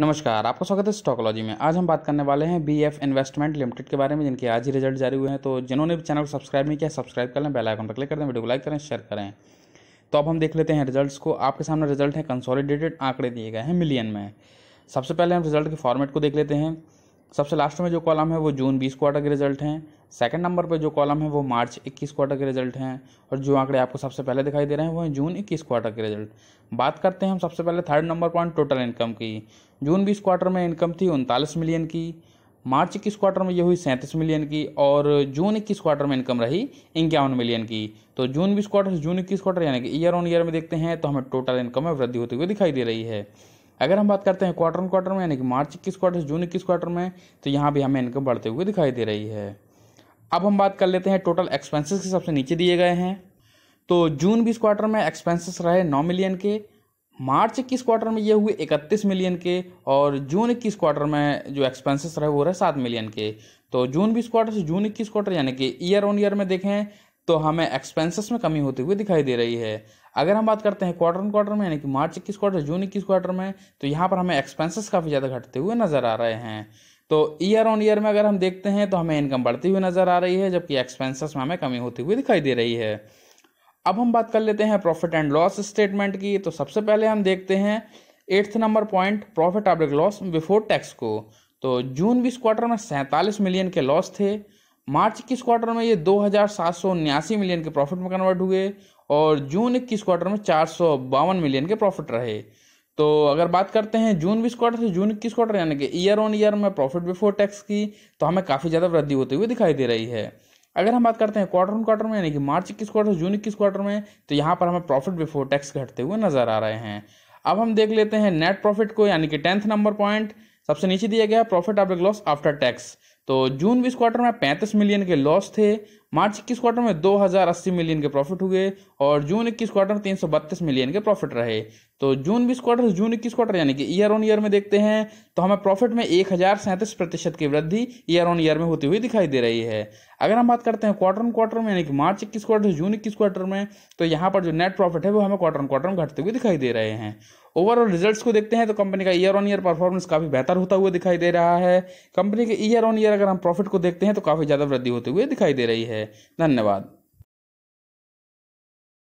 नमस्कार आपका स्वागत है स्टॉकोलॉजी में आज हम बात करने वाले हैं बी एफ इन्वेस्टमेंट लिमिटेड के बारे में जिनके आज ही रिजल्ट जारी हुए हैं तो जिन्होंने भी चैनल को सब्सक्राइब नहीं किया सब्सक्राइब कर लें बेल आइकन पर क्लिक कर दें वीडियो को लाइक करें शेयर करें तो अब हम देख लेते हैं रिजल्ट्स को आपके सामने रिजल्ट है कंसोलिडेटेड आंकड़े दिए गए हैं मिलियन में सबसे पहले हम रिजल्ट के फॉर्मेट को देख लेते हैं सबसे लास्ट में जो कॉलम है वो जून बीस क्वार्टर के रिजल्ट हैं सेकंड नंबर पर जो कॉलम है वो मार्च 21 क्वार्टर के रिजल्ट हैं और जो आंकड़े आपको सबसे पहले दिखाई दे रहे हैं वो हैं जून 21 क्वार्टर के रिजल्ट बात करते हैं हम सबसे पहले third number point total income की जून बीस क्वार्टर में इनकम थी उनतालीस मिलियन की मार्च इक्कीस क्वार्टर में ये हुई सैंतीस मिलियन की और जून इक्कीस क्वार्टर में इनकम रही इक्यावन मिलियन की तो जून बीस क्वार्टर से जून इक्कीस क्वार्टर यानी कि ईयर ऑन ईयर में देखते हैं तो हमें टोटल इनकम में वृद्धि होती हुई दिखाई दे रही है अगर हम बात करते हैं क्वार्टर ऑन क्वार्टर में यानी कि मार्च इक्कीस क्वार्टर से जून इक्कीस क्वार्टर में तो यहाँ भी हमें इनकम बढ़ते हुए दिखाई दे रही है अब हम बात कर लेते हैं टोटल एक्सपेंसेस के सबसे नीचे दिए गए हैं तो जून बीस क्वार्टर में एक्सपेंसेस रहे नौ मिलियन के मार्च इक्कीस क्वार्टर में ये हुए इकतीस मिलियन के और जून इक्कीस क्वार्टर में जो एक्सपेंसेस रहे वो रहे सात मिलियन के तो जून बीस क्वार्टर से जून इक्कीस क्वार्टर यानी कि ईयर ऑन ईयर में देखें तो हमें एक्सपेंसेस में कमी होती हुई दिखाई दे रही है अगर हम बात करते हैं क्वार्टर ऑन क्वार्टर में यानी कि मार्च इक्कीस क्वार्टर जून इक्कीस क्वार्टर में तो यहाँ पर हमें एक्सपेंसेस काफ़ी ज़्यादा घटते हुए नज़र आ रहे हैं तो ईयर ऑन ईयर में अगर हम देखते हैं तो हमें इनकम बढ़ती हुई नज़र आ रही है जबकि एक्सपेंसेस में हमें कमी होती हुई दिखाई दे रही है अब हम बात कर लेते हैं प्रॉफिट एंड लॉस स्टेटमेंट की तो सबसे पहले हम देखते हैं eighth number point profit oblique loss before tax को तो जून बीस क्वार्टर में सैंतालीस मिलियन के लॉस थे मार्च इक्कीस क्वार्टर में ये दो हजार सात सौ उन्यासी मिलियन के प्रॉफिट में कन्वर्ट हुए और जून इक्कीस क्वार्टर में चार सौ बावन मिलियन के प्रॉफिट रहे तो अगर बात करते हैं जून बीस क्वार्टर से जून इक्कीस क्वार्टर यानी कि ईयर ऑन ईयर में प्रॉफिट बिफोर टैक्स की तो हमें काफ़ी ज़्यादा वृद्धि होती हुई दिखाई दे रही है अगर हम बात करते हैं क्वार्टर ऑन क्वार्टर में यानी कि मार्च इक्कीस क्वार्टर से जून इक्कीस क्वार्टर में तो यहाँ पर हमें प्रॉफिट बिफोर टैक्स घटते हुए नजर आ रहे हैं अब हम देख लेते हैं नेट प्रॉफिट को यानी कि टेंथ नंबर पॉइंट सबसे नीचे दिया गया profit after loss after tax तो जून बीस क्वार्टर में 35 मिलियन के लॉस थे मार्च इक्कीस क्वार्टर में 2080 मिलियन के प्रॉफिट हुए और जून इक्कीस क्वार्टर में तीन मिलियन के प्रॉफिट रहे तो जून बीस क्वार्टर जून इक्कीस क्वार्टर यानी कि ईयर ऑन ईयर में देखते हैं तो हमें प्रॉफिट में एक हज़ार सैंतीस प्रतिशत की वृद्धि ईयर ऑन ईयर में होती हुई दिखाई दे रही है अगर हम बात करते हैं क्वार्टर ऑन क्वार्टर में यानी कि मार्च इक्कीस क्वार्टर जून इक्कीस क्वार्टर में तो यहाँ पर जो नेट प्रॉफिट है वो हमें क्वार्टर ऑन क्वार्टर में घटते हुए दिखाई दे रहे हैं ओवरऑल रिजल्ट्स को देखते हैं तो कंपनी का ईयर ऑन ईयर परफॉर्मेंस काफ़ी बेहतर होता हुआ दिखाई दे रहा है कंपनी के ईयर ऑन ईयर अगर हम प्रॉफिट को देखते हैं तो काफ़ी ज़्यादा वृद्धि होती हुई दिखाई दे रही है है धन्यवाद